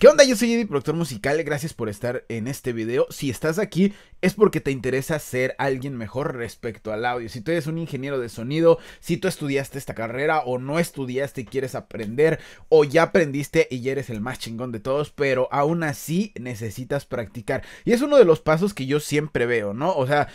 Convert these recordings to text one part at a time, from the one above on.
¿Qué onda? Yo soy Eddie, productor musical. Gracias por estar en este video. Si estás aquí es porque te interesa ser alguien mejor respecto al audio. Si tú eres un ingeniero de sonido, si tú estudiaste esta carrera o no estudiaste y quieres aprender o ya aprendiste y ya eres el más chingón de todos, pero aún así necesitas practicar. Y es uno de los pasos que yo siempre veo, ¿no? O sea,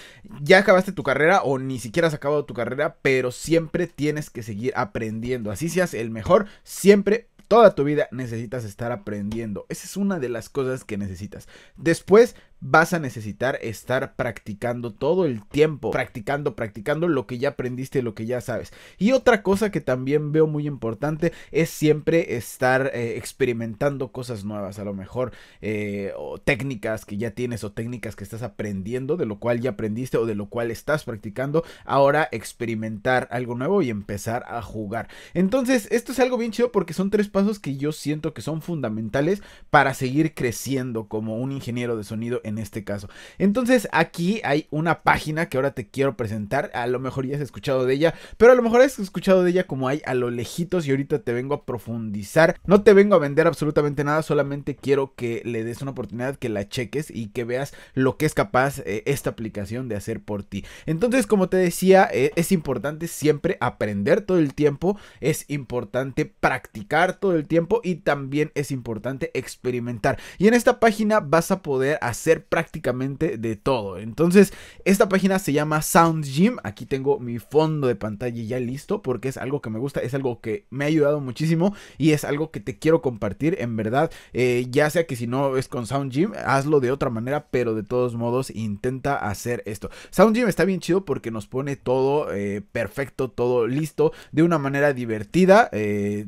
ya acabaste tu carrera o ni siquiera has acabado tu carrera, pero siempre tienes que seguir aprendiendo. Así seas el mejor, siempre Toda tu vida necesitas estar aprendiendo. Esa es una de las cosas que necesitas. Después vas a necesitar estar practicando todo el tiempo, practicando, practicando lo que ya aprendiste, lo que ya sabes. Y otra cosa que también veo muy importante es siempre estar eh, experimentando cosas nuevas, a lo mejor eh, o técnicas que ya tienes o técnicas que estás aprendiendo, de lo cual ya aprendiste o de lo cual estás practicando, ahora experimentar algo nuevo y empezar a jugar. Entonces, esto es algo bien chido porque son tres pasos que yo siento que son fundamentales para seguir creciendo como un ingeniero de sonido este caso. Entonces aquí hay una página que ahora te quiero presentar. A lo mejor ya has escuchado de ella, pero a lo mejor has escuchado de ella como hay a lo lejitos y ahorita te vengo a profundizar. No te vengo a vender absolutamente nada, solamente quiero que le des una oportunidad, que la cheques y que veas lo que es capaz eh, esta aplicación de hacer por ti. Entonces, como te decía, eh, es importante siempre aprender todo el tiempo, es importante practicar todo el tiempo y también es importante experimentar. Y en esta página vas a poder hacer prácticamente de todo. Entonces, esta página se llama Sound Gym. Aquí tengo mi fondo de pantalla ya listo porque es algo que me gusta, es algo que me ha ayudado muchísimo y es algo que te quiero compartir. En verdad, eh, ya sea que si no es con Sound Gym, hazlo de otra manera, pero de todos modos intenta hacer esto. Sound Gym está bien chido porque nos pone todo eh, perfecto, todo listo, de una manera divertida. Eh,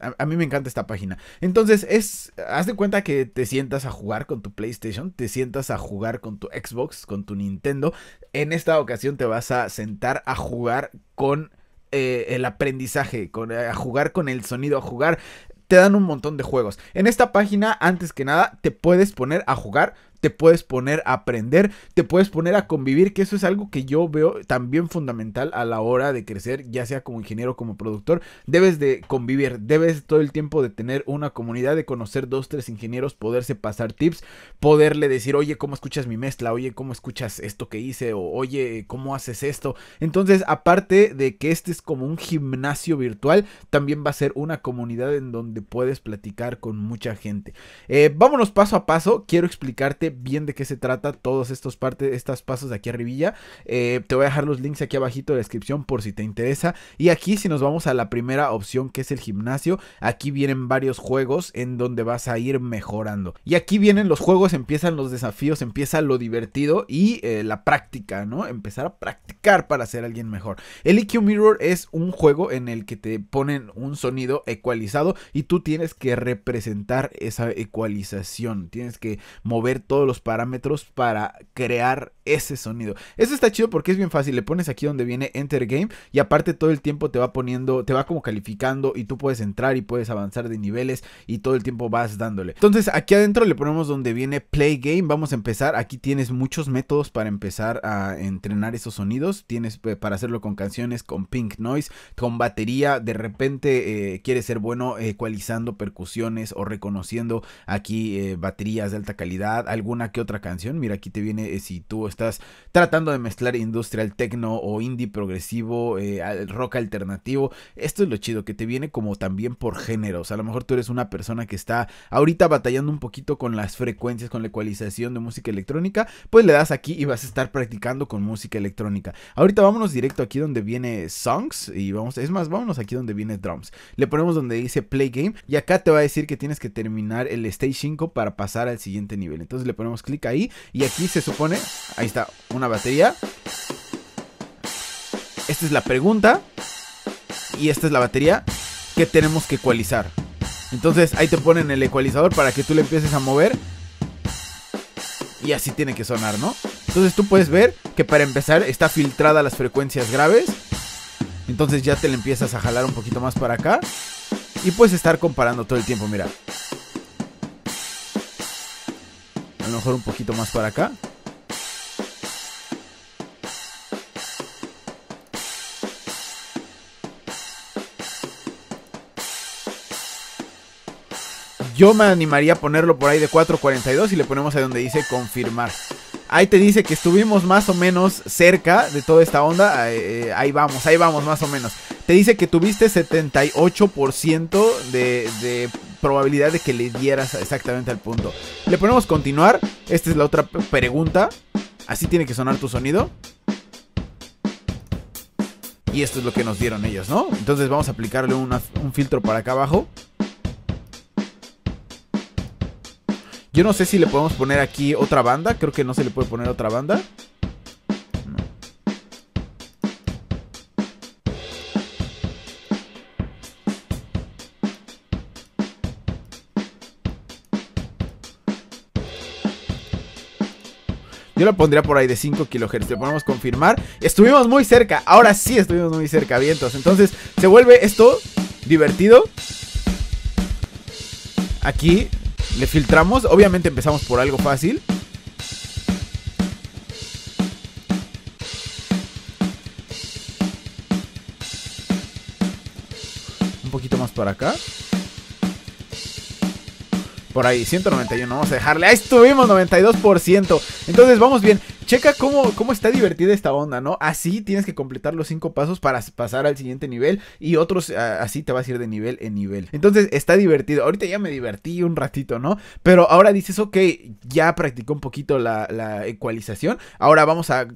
a, mí me encanta esta página. Entonces, es. Haz de cuenta que te sientas a jugar con tu PlayStation, te sientas a jugar con tu Xbox, con tu Nintendo. En esta ocasión te vas a sentar a jugar con. Eh, el aprendizaje, con, eh, a jugar con el sonido, a jugar te dan un montón de juegos. En esta página, antes que nada, te puedes poner a jugar te puedes poner a aprender, te puedes poner a convivir, que eso es algo que yo veo también fundamental a la hora de crecer, ya sea como ingeniero, como productor, debes de convivir, debes todo el tiempo de tener una comunidad, de conocer dos, tres ingenieros, poderse pasar tips, poderle decir, oye, ¿cómo escuchas mi mezcla? Oye, ¿cómo escuchas esto que hice? O oye, ¿cómo haces esto? Entonces, aparte de que este es como un gimnasio virtual, también va a ser una comunidad en donde puedes platicar con mucha gente. Eh, vámonos paso a paso, quiero explicarte bien de qué se trata todos estos partes, estas pasos de aquí arribilla. Eh, te voy a dejar los links aquí abajito de la descripción por si te interesa. Y aquí si nos vamos a la primera opción que es el gimnasio, aquí vienen varios juegos en donde vas a ir mejorando. Y aquí vienen los juegos, empiezan los desafíos, empieza lo divertido y eh, la práctica, ¿no? Empezar a practicar para ser alguien mejor. El iq e Mirror es un juego en el que te ponen un sonido ecualizado y tú tienes que representar esa ecualización, tienes que mover todo todos los parámetros para crear ese sonido. Eso está chido porque es bien fácil. Le pones aquí donde viene Enter Game y aparte todo el tiempo te va poniendo, te va como calificando y tú puedes entrar y puedes avanzar de niveles y todo el tiempo vas dándole. Entonces aquí adentro le ponemos donde viene Play Game. Vamos a empezar. Aquí tienes muchos métodos para empezar a entrenar esos sonidos. Tienes eh, para hacerlo con canciones, con pink noise, con batería. De repente eh, quieres ser bueno ecualizando percusiones o reconociendo aquí eh, baterías de alta calidad alguna que otra canción. Mira, aquí te viene eh, si tú estás tratando de mezclar industrial, techno o indie progresivo, eh, al rock alternativo. Esto es lo chido, que te viene como también por géneros. A lo mejor tú eres una persona que está ahorita batallando un poquito con las frecuencias, con la ecualización de música electrónica. Pues le das aquí y vas a estar practicando con música electrónica. Ahorita vámonos directo aquí donde viene songs y vamos, es más, vámonos aquí donde viene drums. Le ponemos donde dice play game y acá te va a decir que tienes que terminar el stage 5 para pasar al siguiente nivel. Entonces le ponemos clic ahí. Y aquí se supone, ahí está, una batería. Esta es la pregunta. Y esta es la batería que tenemos que ecualizar. Entonces ahí te ponen el ecualizador para que tú le empieces a mover. Y así tiene que sonar, ¿no? Entonces tú puedes ver que para empezar está filtrada las frecuencias graves. Entonces ya te le empiezas a jalar un poquito más para acá. Y puedes estar comparando todo el tiempo, mira lo mejor un poquito más para acá. Yo me animaría a ponerlo por ahí de 4.42 y le ponemos ahí donde dice confirmar. Ahí te dice que estuvimos más o menos cerca de toda esta onda. Ah, eh, eh, ahí vamos, ahí vamos más o menos. Te dice que tuviste 78% de probabilidad de que le dieras exactamente al punto. Le ponemos continuar. Esta es la otra pregunta. Así tiene que sonar tu sonido. Y esto es lo que nos dieron ellos, ¿no? Entonces vamos a aplicarle un filtro para acá abajo. Yo no sé si le podemos poner aquí otra banda. Creo que no se le puede poner otra banda. Yo la pondría por ahí de 5 kilohertz. Le ponemos confirmar. Estuvimos muy cerca. Ahora sí estuvimos muy cerca, vientos. Entonces, se vuelve esto divertido. Aquí le filtramos. Obviamente empezamos por algo fácil. Un poquito más para acá por ahí, 191, vamos a dejarle. Ahí estuvimos, 92%. Entonces vamos bien checa cómo, cómo está divertida esta onda, ¿no? Así tienes que completar los cinco pasos para pasar al siguiente nivel y otros así te vas a ir de nivel en nivel. Entonces está divertido. Ahorita ya me divertí un ratito, ¿no? Pero ahora dices, ok, ya practicó un poquito la, ecualización. Ahora vamos a,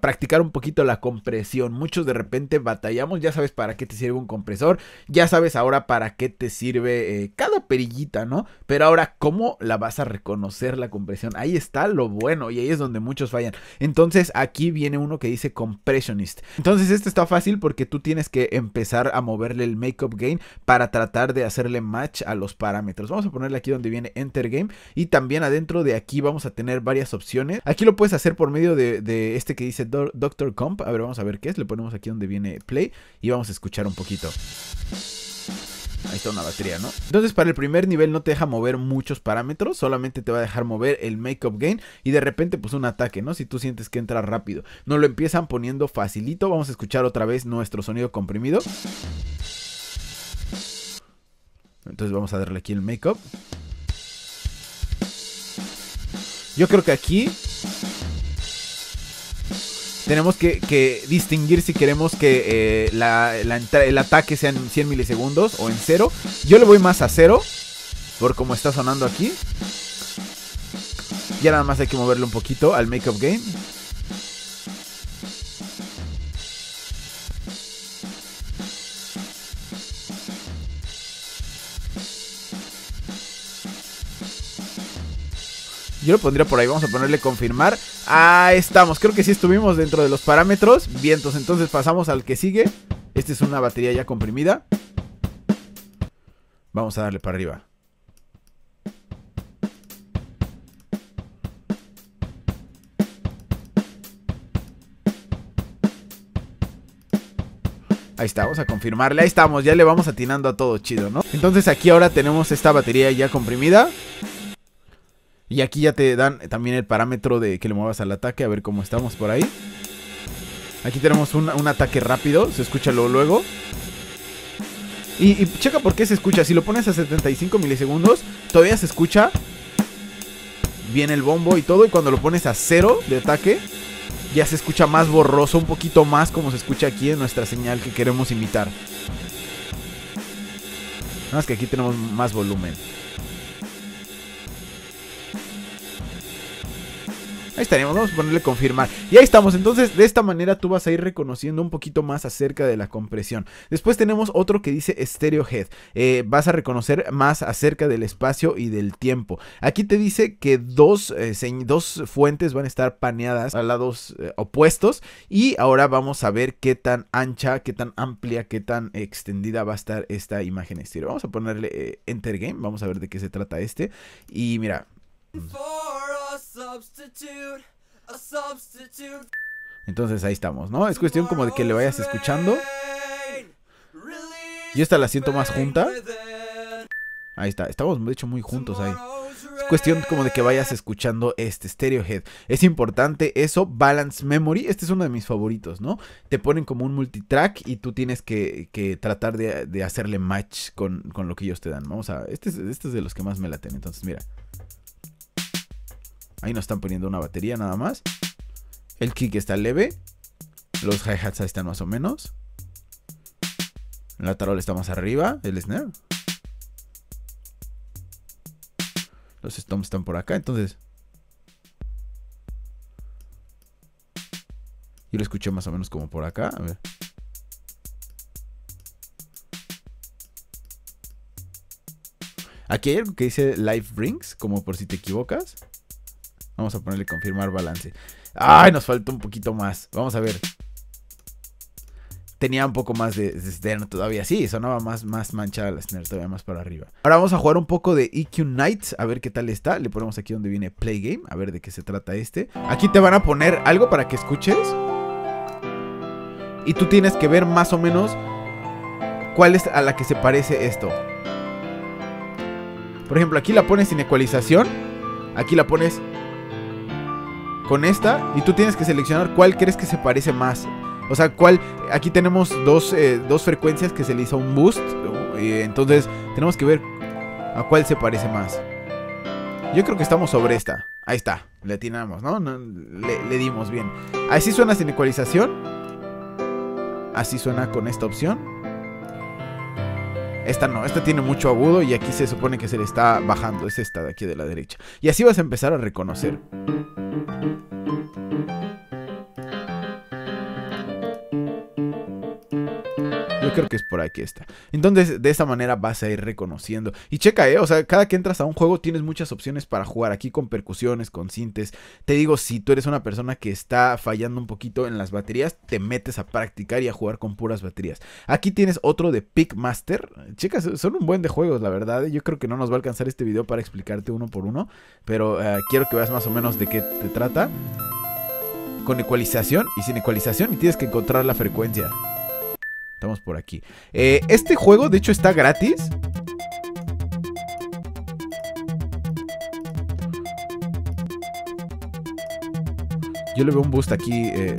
practicar un poquito la compresión. Muchos de repente batallamos. Ya sabes para qué te sirve un compresor. Ya sabes ahora para qué te sirve eh, cada perillita, ¿no? Pero ahora, ¿cómo la vas a reconocer la compresión? Ahí está lo bueno y ahí es donde muchos fallan. Entonces aquí viene uno que dice compressionist. Entonces este está fácil porque tú tienes que empezar a moverle el makeup gain para tratar de hacerle match a los parámetros. Vamos a ponerle aquí donde viene enter game y también adentro de aquí vamos a tener varias opciones. Aquí lo puedes hacer por medio de, este que dice Doctor Comp. A ver, vamos a ver qué es. Le ponemos aquí donde viene play y vamos a escuchar un poquito ahí está una batería, ¿no? Entonces para el primer nivel no te deja mover muchos parámetros, solamente te va a dejar mover el Makeup gain y de repente pues un ataque, ¿no? Si tú sientes que entra rápido. Nos lo empiezan poniendo facilito, vamos a escuchar otra vez nuestro sonido comprimido. Entonces vamos a darle aquí el Makeup. Yo creo que aquí tenemos que, distinguir si queremos que eh, el ataque sea en 100 milisegundos o en cero. Yo le voy más a cero, por como está sonando aquí. Ya nada más hay que moverle un poquito al Make Up Game. Yo lo pondría por ahí, vamos a ponerle confirmar. Ahí estamos. Creo que sí estuvimos dentro de los parámetros. Vientos, entonces pasamos al que sigue. Esta es una batería ya comprimida. Vamos a darle para arriba. Ahí estamos a confirmarle. Ahí estamos, ya le vamos atinando a todo chido, ¿no? Entonces aquí ahora tenemos esta batería ya comprimida. Y aquí ya te dan también el parámetro de que le muevas al ataque, a ver cómo estamos por ahí. Aquí tenemos un, ataque rápido, se escucha luego. Y, checa por qué se escucha. Si lo pones a 75 milisegundos, todavía se escucha bien el bombo y todo. Y cuando lo pones a cero de ataque, ya se escucha más borroso, un poquito más como se escucha aquí en nuestra señal que queremos imitar. Nada más que aquí tenemos más volumen. Ahí estaremos, vamos a ponerle confirmar. Y ahí estamos, entonces de esta manera tú vas a ir reconociendo un poquito más acerca de la compresión. Después tenemos otro que dice Stereo Head. Eh, vas a reconocer más acerca del espacio y del tiempo. Aquí te dice que dos, eh, dos fuentes van a estar paneadas a lados eh, opuestos. Y ahora vamos a ver qué tan ancha, qué tan amplia, qué tan extendida va a estar esta imagen estéreo. Vamos a ponerle Enter Game, vamos a ver de qué se trata este. Y mira. Entonces ahí estamos, ¿no? Es cuestión como de que le vayas escuchando. Yo esta la siento más junta. Ahí está, estamos de hecho muy juntos ahí. Es cuestión como de que vayas escuchando este Head Es importante eso, Balance Memory. Este es uno de mis favoritos, ¿no? Te ponen como un multitrack y tú tienes que, tratar de, hacerle match con, lo que ellos te dan. Vamos a. Este es, este es de los que más me laten. Entonces, mira. Ahí nos están poniendo una batería nada más. El kick está leve. Los hi-hats ahí están más o menos. La tarola está más arriba. El snare. Los stomps están por acá. Entonces. Yo lo escuché más o menos como por acá. A ver. Aquí hay algo que dice Live Rings, como por si te equivocas. Vamos a ponerle confirmar balance. Ay, nos falta un poquito más. Vamos a ver. Tenía un poco más de, de todavía. Sí, sonaba más, más manchada la snare todavía más para arriba. Ahora vamos a jugar un poco de EQ Nights. A ver qué tal está. Le ponemos aquí donde viene Play Game. A ver de qué se trata este. Aquí te van a poner algo para que escuches. Y tú tienes que ver más o menos cuál es a la que se parece esto. Por ejemplo, aquí la pones sin ecualización. Aquí la pones con esta y tú tienes que seleccionar cuál crees que se parece más. O sea, cuál. Aquí tenemos dos, eh, frecuencias que se le hizo un boost. entonces tenemos que ver a cuál se parece más. Yo creo que estamos sobre esta. Ahí está. Le atinamos, ¿no? le, le, dimos bien. Así suena sin ecualización. Así suena con esta opción. Esta no, esta tiene mucho agudo y aquí se supone que se le está bajando. Es esta de aquí de la derecha. Y así vas a empezar a reconocer. creo que es por aquí está. Entonces, de esta manera vas a ir reconociendo. Y checa, eh, o sea, cada que entras a un juego tienes muchas opciones para jugar aquí con percusiones, con cintes Te digo, si tú eres una persona que está fallando un poquito en las baterías, te metes a practicar y a jugar con puras baterías. Aquí tienes otro de Master, Chicas, son un buen de juegos, la verdad. Eh. Yo creo que no nos va a alcanzar este video para explicarte uno por uno, pero eh, quiero que veas más o menos de qué te trata. Con ecualización y sin ecualización y tienes que encontrar la frecuencia. Estamos por aquí. Eh, este juego, de hecho, está gratis. Yo le veo un boost aquí. Eh,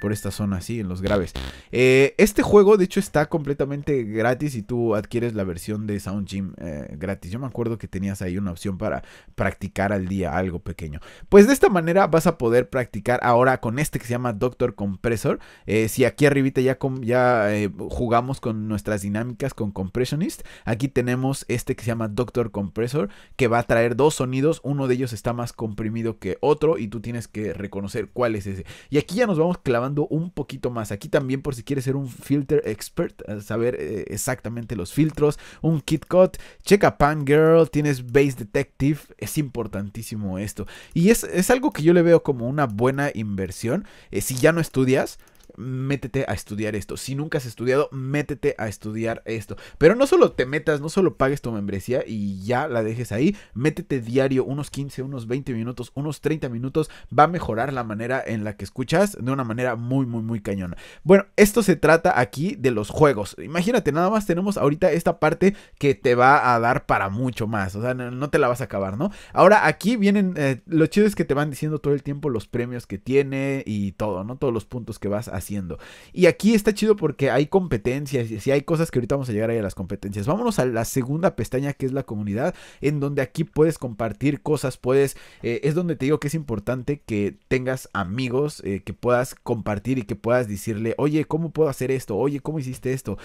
por esta zona, así en los graves. Eh, este juego, de hecho, está completamente gratis y tú adquieres la versión de Sound Gym eh, gratis. Yo me acuerdo que tenías ahí una opción para practicar al día algo pequeño. Pues de esta manera vas a poder practicar ahora con este que se llama Doctor Compressor. Eh, si aquí arribita ya, ya jugamos con nuestras dinámicas con Compressionist, aquí tenemos este que se llama Doctor Compressor que va a traer dos sonidos. Uno de ellos está más comprimido que otro y tú tienes que reconocer cuál es ese. Y aquí ya nos vamos clavando un poquito más. Aquí también por si quieres ser un filter expert, eh, saber eh, exactamente los filtros, un kit cut checa Pan Girl, tienes Base Detective, es importantísimo esto. Y es, algo que yo le veo como una buena inversión. Eh, si ya no estudias, métete a estudiar esto. Si nunca has estudiado, métete a estudiar esto. Pero no solo te metas, no solo pagues tu membresía y ya la dejes ahí, métete diario unos 15, unos 20 minutos, unos 30 minutos, va a mejorar la manera en la que escuchas de una manera muy, muy, muy cañona. Bueno, esto se trata aquí de los juegos. Imagínate, nada más tenemos ahorita esta parte que te va a dar para mucho más, o sea, no te la vas a acabar, ¿no? Ahora aquí vienen, los eh, lo chido es que te van diciendo todo el tiempo los premios que tiene y todo, ¿no? Todos los puntos que vas a haciendo. Y aquí está chido porque hay competencias y si hay cosas que ahorita vamos a llegar ahí a las competencias. Vámonos a la segunda pestaña que es la comunidad, en donde aquí puedes compartir cosas, puedes, eh, es donde te digo que es importante que tengas amigos, eh, que puedas compartir y que puedas decirle, oye, ¿cómo puedo hacer esto? Oye, ¿cómo hiciste esto?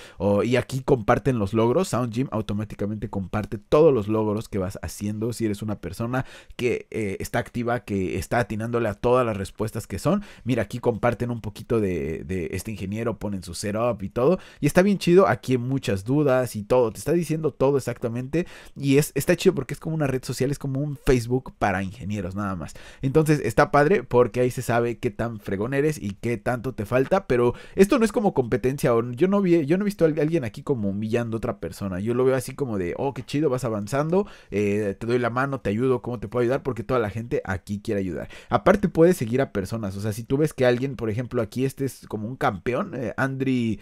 y aquí comparten los logros, Sound Gym automáticamente comparte todos los logros que vas haciendo si eres una persona que eh, está activa, que está atinándole a todas las respuestas que son. Mira, aquí comparten un poquito de de, este ingeniero, ponen su setup y todo. Y está bien chido, aquí hay muchas dudas y todo, te está diciendo todo exactamente. Y es, está chido porque es como una red social, es como un Facebook para ingenieros nada más. Entonces está padre porque ahí se sabe qué tan fregón eres y qué tanto te falta, pero esto no es como competencia. Yo no, vi, yo no he visto a alguien aquí como humillando a otra persona. Yo lo veo así como de, oh, qué chido, vas avanzando, eh, te doy la mano, te ayudo, ¿cómo te puedo ayudar? Porque toda la gente aquí quiere ayudar. Aparte puedes seguir a personas, o sea, si tú ves que alguien, por ejemplo, aquí estés como un campeón, eh, Andri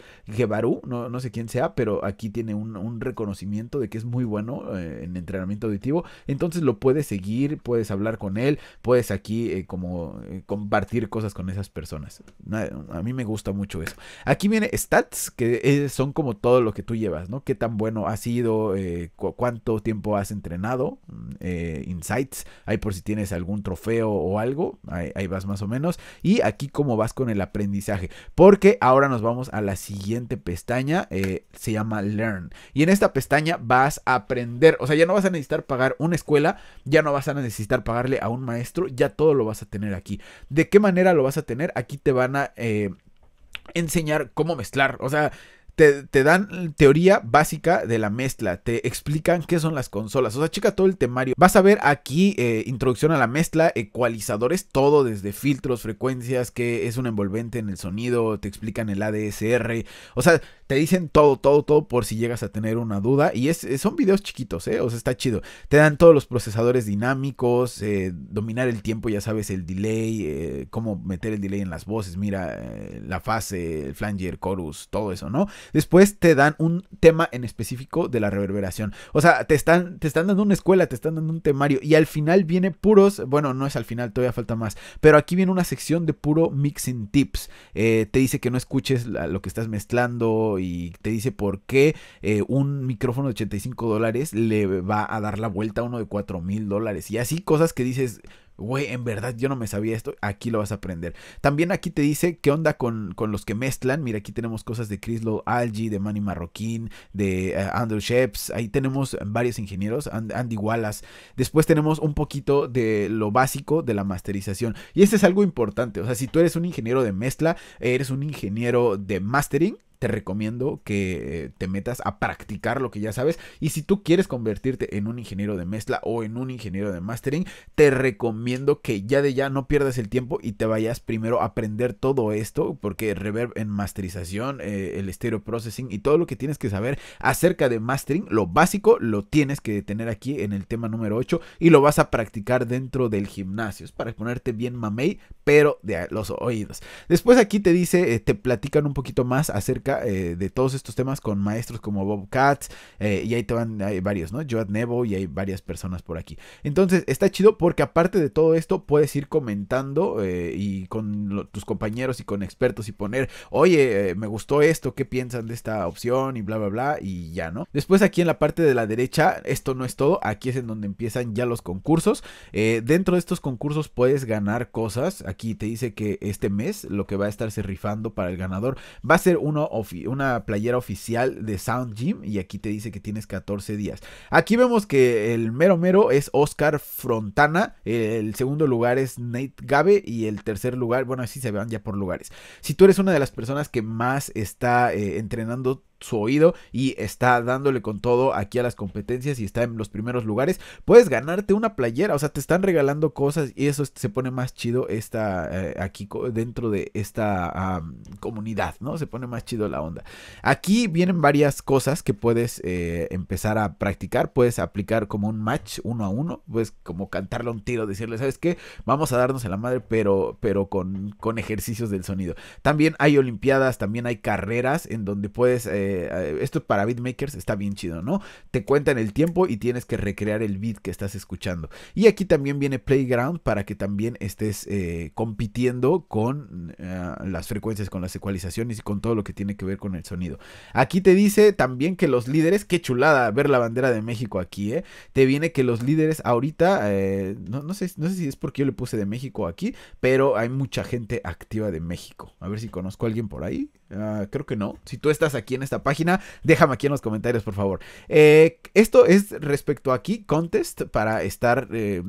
no, sé quién sea, pero aquí tiene un, reconocimiento de que es muy bueno eh, en entrenamiento auditivo. Entonces lo puedes seguir, puedes hablar con él, puedes aquí eh, como compartir cosas con esas personas. A mí me gusta mucho eso. Aquí viene stats, que son como todo lo que tú llevas, ¿no? Qué tan bueno has sido, cuánto tiempo has entrenado, mm, insights, ahí por si tienes algún trofeo o algo, ahí, ahí vas más o menos. Y aquí cómo vas con el aprendizaje porque ahora nos vamos a la siguiente pestaña, eh, se llama Learn. Y en esta pestaña vas a aprender, o sea, ya no vas a necesitar pagar una escuela, ya no vas a necesitar pagarle a un maestro, ya todo lo vas a tener aquí. ¿De qué manera lo vas a tener? Aquí te van a eh, enseñar cómo mezclar, o sea te, dan teoría básica de la mezcla, te explican qué son las consolas, o sea, checa todo el temario. Vas a ver aquí eh, introducción a la mezcla, ecualizadores, todo desde filtros, frecuencias, que es un envolvente en el sonido, te explican el ADSR, o sea, te dicen todo, todo, todo por si llegas a tener una duda. Y es, eh, son videos chiquitos, ¿eh? o sea, está chido. Te dan todos los procesadores dinámicos, eh, dominar el tiempo, ya sabes, el delay, cómo meter el delay en las voces, mira, la fase, el flanger, chorus, todo eso, ¿no? Después te dan un tema en específico de la reverberación. O sea, te están, te están dando una escuela, te están dando un temario. Y al final viene puros, bueno, no es al final, todavía falta más. Pero aquí viene una sección de puro mixing tips. Eh, te dice que no escuches lo que estás mezclando y te dice por qué eh, un micrófono de 85 dólares le va a dar la vuelta a uno de 4 mil dólares. Y así cosas que dices, güey, en verdad yo no me sabía esto, aquí lo vas a aprender. También aquí te dice qué onda con, con los que mezclan. Mira, aquí tenemos cosas de Chris Low, Algie, de Manny Marroquín, de eh, Andrew Sheps. Ahí tenemos varios ingenieros, Andy Wallace. Después tenemos un poquito de lo básico de la masterización. Y este es algo importante. O sea, si tú eres un ingeniero de mezcla, eres un ingeniero de mastering, te recomiendo que te metas a practicar lo que ya sabes. Y si tú quieres convertirte en un ingeniero de mezcla o en un ingeniero de mastering, te recomiendo que ya de ya no pierdas el tiempo y te vayas primero a aprender todo esto, porque reverb en masterización, eh, el stereo processing y todo lo que tienes que saber acerca de mastering, lo básico lo tienes que tener aquí en el tema número 8 y lo vas a practicar dentro del gimnasio. Es para ponerte bien mamey, pero de los oídos. Después aquí te dice, eh, te platican un poquito más acerca eh, de todos estos temas con maestros como Bob Katz, eh, y ahí te van, hay varios, ¿no? Joad Nebo, y hay varias personas por aquí. Entonces, está chido porque aparte de todo esto, puedes ir comentando eh, y con tus compañeros y con expertos y poner, oye, me gustó esto, ¿qué piensan de esta opción? Y bla, bla, bla, y ya, ¿no? Después aquí en la parte de la derecha, esto no es todo, aquí es en donde empiezan ya los concursos. dentro de estos concursos puedes ganar cosas. Aquí te dice que este mes lo que va a estarse rifando para el ganador va a ser uno o una playera oficial de Sound Gym y aquí te dice que tienes 14 días. Aquí vemos que el mero mero es Oscar Frontana, el segundo lugar es Nate Gabe y el tercer lugar, bueno, así se van ya por lugares. Si tú eres una de las personas que más está eh, entrenando su oído y está dándole con todo aquí a las competencias y está en los primeros lugares, puedes ganarte una playera, o sea, te están regalando cosas y eso se pone más chido esta, eh, aquí dentro de esta comunidad, ¿no? Se pone más chido la onda. Aquí vienen varias cosas que puedes eh, empezar a practicar, puedes aplicar como un match uno a uno, puedes como cantarle un tiro, decirle, ¿sabes qué? Vamos a darnos a la madre, pero, pero con, con ejercicios del sonido. También hay olimpiadas, también hay carreras en donde puedes... Eh, eh, eh, esto para beatmakers está bien chido, ¿no? Te cuentan el tiempo y tienes que recrear el beat que estás escuchando. Y aquí también viene Playground para que también estés eh, compitiendo con las frecuencias, con las ecualizaciones y con todo lo que tiene que ver con el sonido. Aquí te dice también que los líderes, qué chulada ver la bandera de México aquí, ¿eh? Te viene que los líderes ahorita, no sé si es porque yo le puse de México aquí, pero hay mucha gente activa de México. A ver si conozco a alguien por ahí. Ah, creo que no. Si tú estás aquí en esta página, déjame aquí en los comentarios, por favor. Eh, esto es respecto Aquí, Contest para estar eh,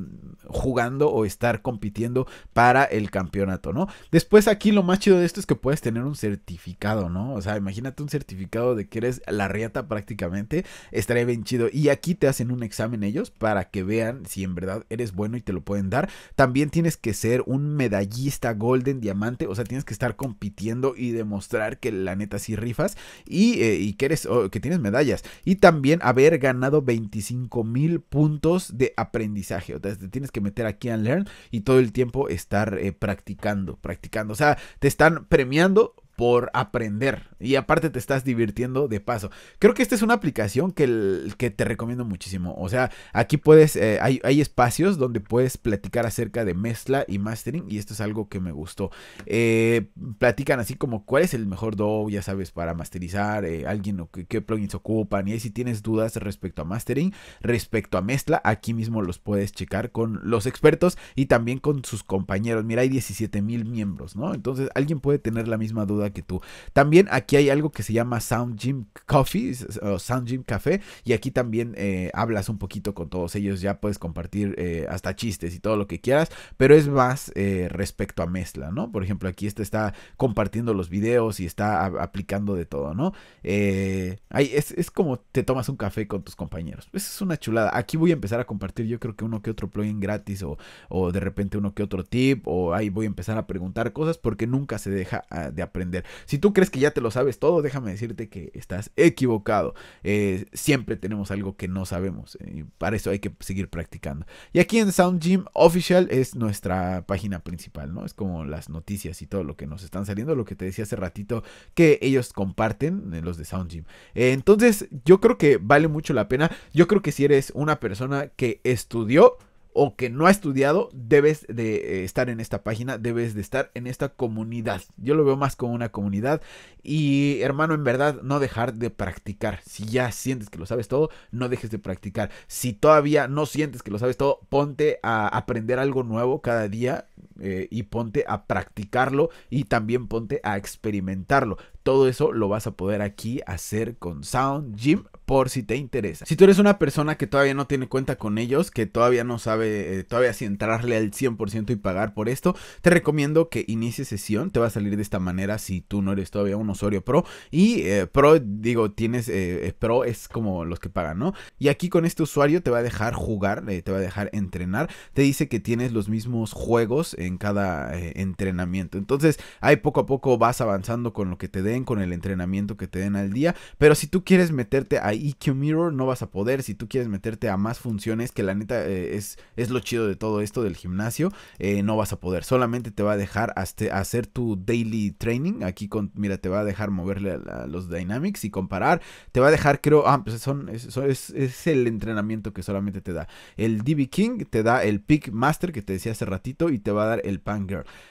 jugando o estar compitiendo para el campeonato, ¿no? Después aquí lo más chido de esto es que puedes tener un certificado, ¿no? O sea, imagínate un certificado de que eres la riata prácticamente. Estaría bien chido. Y aquí te hacen un examen ellos para que vean si en verdad eres bueno y te lo pueden dar. También tienes que ser un medallista golden diamante. O sea, tienes que estar compitiendo y demostrar que la neta sí rifas y, eh, oh, que, tienes medallas. Y también haber ganado 25 mil puntos de aprendizaje. O sea, te tienes que meter aquí a Learn y todo el tiempo estar eh, practicando, practicando. O sea, te están premiando por aprender. Y aparte te estás divirtiendo de paso. Creo que esta es una aplicación que, que te recomiendo muchísimo. O sea, aquí puedes, eh, hay, espacios donde puedes platicar acerca de mezcla y mastering. Y esto es algo que me gustó. Eh, platican así como cuál es el mejor do, ya sabes, para masterizar, eh, alguien o qué plugins ocupan. Y ahí si tienes dudas respecto a mastering, respecto a mezcla, aquí mismo los puedes checar con los expertos y también con sus compañeros. Mira, hay 17 mil miembros, ¿no? Entonces alguien puede tener la misma duda que tú. También aquí hay algo que se llama Sound Gym Coffee o Sound Gym Café y aquí también eh, hablas un poquito con todos ellos, ya puedes compartir eh, hasta chistes y todo lo que quieras, pero es más eh, respecto a mezcla, ¿no? Por ejemplo, aquí este está compartiendo los videos y está aplicando de todo, ¿no? es, como te tomas un café con tus compañeros. Eso es una chulada. Aquí voy a empezar a compartir yo creo que uno que otro plugin gratis o, o de repente uno que otro tip o ahí voy a empezar a preguntar cosas porque nunca se deja ah, de aprender si tú crees que ya te lo sabes todo, déjame decirte que estás equivocado. Eh, siempre tenemos algo que no sabemos. Eh, y para eso hay que seguir practicando. Y aquí en Sound Gym Official es nuestra página principal, ¿no? Es como las noticias y todo lo que nos están saliendo, lo que te decía hace ratito que ellos comparten, los de Sound Gym. Eh, entonces, yo creo que vale mucho la pena. Yo creo que si eres una persona que estudió, o que no ha estudiado, debes de eh, estar en esta página, debes de estar en esta comunidad. Yo lo veo más como una comunidad y hermano, en verdad, no dejar de practicar. Si ya sientes que lo sabes todo, no dejes de practicar. Si todavía no sientes que lo sabes todo, ponte a aprender algo nuevo cada día eh, y ponte a practicarlo y también ponte a experimentarlo. Todo eso lo vas a poder aquí hacer con Sound Gym por si te interesa. Si tú eres una persona que todavía no tiene cuenta con ellos, que todavía no sabe, eh, todavía si entrarle al 100% y pagar por esto, te recomiendo que inicie sesión. Te va a salir de esta manera si tú no eres todavía un usuario pro. Y eh, pro, digo, tienes, eh, pro es como los que pagan, ¿no? Y aquí con este usuario te va a dejar jugar, te va a dejar entrenar. Te dice que tienes los mismos juegos en cada entrenamiento. Entonces, ahí poco a poco vas avanzando con lo que te den, con el entrenamiento que te den al día. Pero si tú quieres meterte a EQ Mirror no vas a poder si tú quieres meterte a más funciones, que la neta eh, es, es lo chido de todo esto del gimnasio, eh, no vas a poder. Solamente te va a dejar hacer tu daily training. Aquí, con, mira, te va a dejar moverle a, los dynamics y comparar. Te va a dejar, creo, ah, pues son, es, es, el entrenamiento que solamente te da. El DB King te da el Peak Master que te decía hace ratito y te va a dar el Pan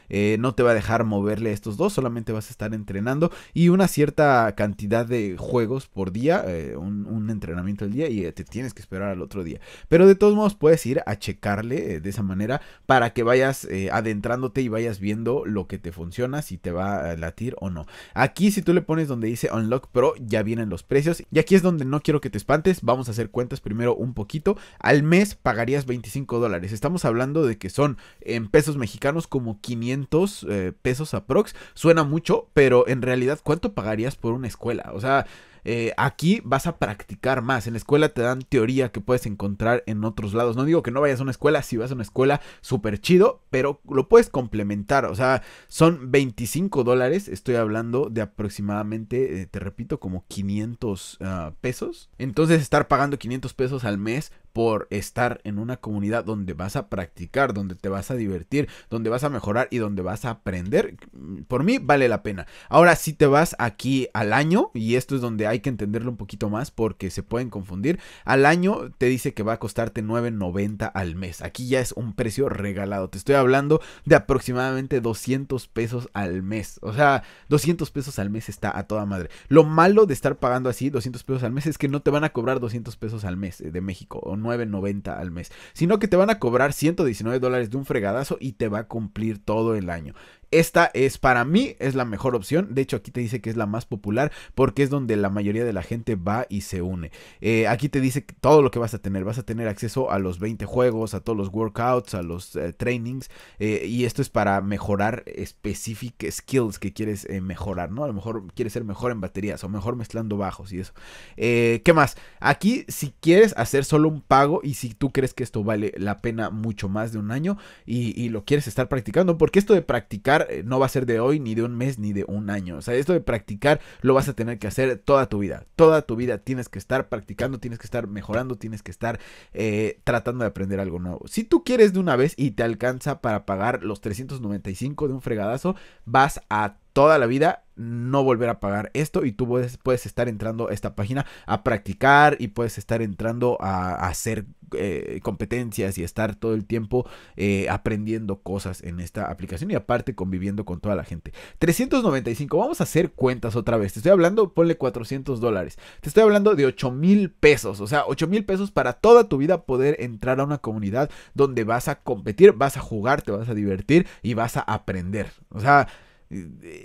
eh, no te va a dejar moverle a estos dos, solamente vas a estar entrenando y una cierta cantidad de juegos por día. un un, entrenamiento al día y eh, te tienes que esperar al otro día. Pero de todos modos puedes ir a checarle eh, de esa manera para que vayas eh, adentrándote y vayas viendo lo que te funciona, si te va a latir o no. Aquí si tú le pones donde dice Unlock Pro ya vienen los precios y aquí es donde no quiero que te espantes, vamos a hacer cuentas primero un poquito. Al mes pagarías 25 dólares, estamos hablando de que son en pesos mexicanos como 500 pesos pesos aprox, suena mucho, pero en realidad ¿cuánto pagarías por una escuela? O sea... Eh, aquí vas a practicar más. En la escuela te dan teoría que puedes encontrar en otros lados. No digo que no vayas a una escuela, si vas a una escuela, súper chido, pero lo puedes complementar. O sea, son 25 dólares. Estoy hablando de aproximadamente, eh, te repito, como 500 ah, pesos. Entonces, estar pagando 500 pesos al mes por estar en una comunidad donde vas a practicar, donde te vas a divertir, donde vas a mejorar y donde vas a aprender, mm, por mí vale la pena. Ahora si te vas aquí al año, y esto es donde hay que entenderlo un poquito más porque se pueden confundir, al año te dice que va a costarte 9.90 al mes. Aquí ya es un precio regalado. Te estoy hablando de aproximadamente 200 pesos al mes. O sea, 200 pesos al mes está a toda madre. Lo malo de estar pagando así 200 pesos al mes es que no te van a cobrar 200 pesos al mes eh, de México. $9.90 al mes, sino que te van a cobrar 119 dólares de un fregadazo y te va a cumplir todo el año. Esta es para mí, es la mejor opción. De hecho, aquí te dice que es la más popular porque es donde la mayoría de la gente va y se une. Eh, aquí te dice todo lo que vas a tener. Vas a tener acceso a los 20 juegos, a todos los workouts, a los eh, trainings. Eh, y esto es para mejorar specific skills que quieres mejorar, ¿no? A lo mejor quieres ser mejor en baterías o mejor mezclando bajos y eso. ¿Qué más? Aquí, si quieres hacer solo un pago y si tú crees que esto vale la pena mucho más de un año y lo quieres estar practicando, porque esto de practicar eh, no va a ser de hoy, ni de un mes, ni de un año. O sea, esto de practicar lo vas a tener que hacer toda tu vida. Toda tu vida tienes que estar practicando, tienes que estar mejorando, tienes que estar eh, tratando de aprender algo nuevo. Si tú quieres de una vez y te alcanza para pagar los 395 de un fregadazo, vas a toda la vida no volver a pagar esto y tú puedes, puedes estar entrando a esta página a practicar y puedes estar entrando a, hacer eh, competencias y estar todo el tiempo eh, aprendiendo cosas en esta aplicación y aparte conviviendo con toda la gente. 395, vamos a hacer cuentas otra vez. Te estoy hablando, ponle 400 dólares. Te estoy hablando de 8 mil pesos, o sea, 8 mil pesos para toda tu vida poder entrar a una comunidad donde vas a competir, vas a jugar, te vas a divertir y vas a aprender. O sea,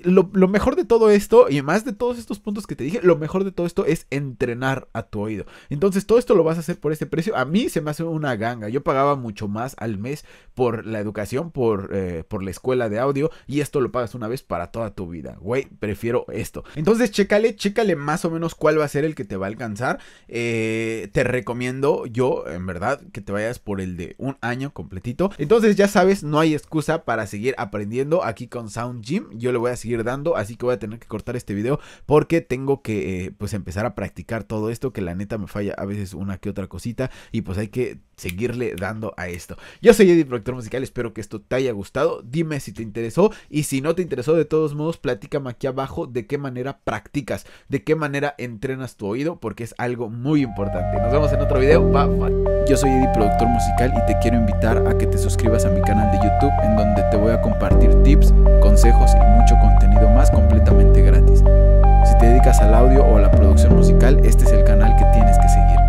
lo, mejor de todo esto, y más de todos estos puntos que te dije, lo mejor de todo esto es entrenar a tu oído. Entonces, todo esto lo vas a hacer por este precio. A mí se me hace una ganga. Yo pagaba mucho más al mes por la educación, por, eh, por la escuela de audio, y esto lo pagas una vez para toda tu vida. Güey, prefiero esto. Entonces, chécale, chécale más o menos cuál va a ser el que te va a alcanzar. Eh, te recomiendo yo, en verdad, que te vayas por el de un año completito. Entonces, ya sabes, no hay excusa para seguir aprendiendo aquí con Sound Gym yo le voy a seguir dando, así que voy a tener que cortar este video porque tengo que eh, pues empezar a practicar todo esto que la neta me falla a veces una que otra cosita y pues hay que seguirle dando a esto. Yo soy Eddie, productor musical, espero que esto te haya gustado. Dime si te interesó y si no te interesó, de todos modos, platícame aquí abajo de qué manera practicas, de qué manera entrenas tu oído, porque es algo muy importante. Nos vemos en otro video. Bye, bye. Yo soy Eddie, productor musical, y te quiero invitar a que te suscribas a mi canal de YouTube, en donde te voy a compartir tips, consejos y mucho contenido más completamente gratis. Si te dedicas al audio o a la producción musical, este es el canal que tienes que seguir.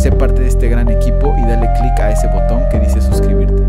Sé parte de este gran equipo y dale clic a ese botón que dice suscribirte.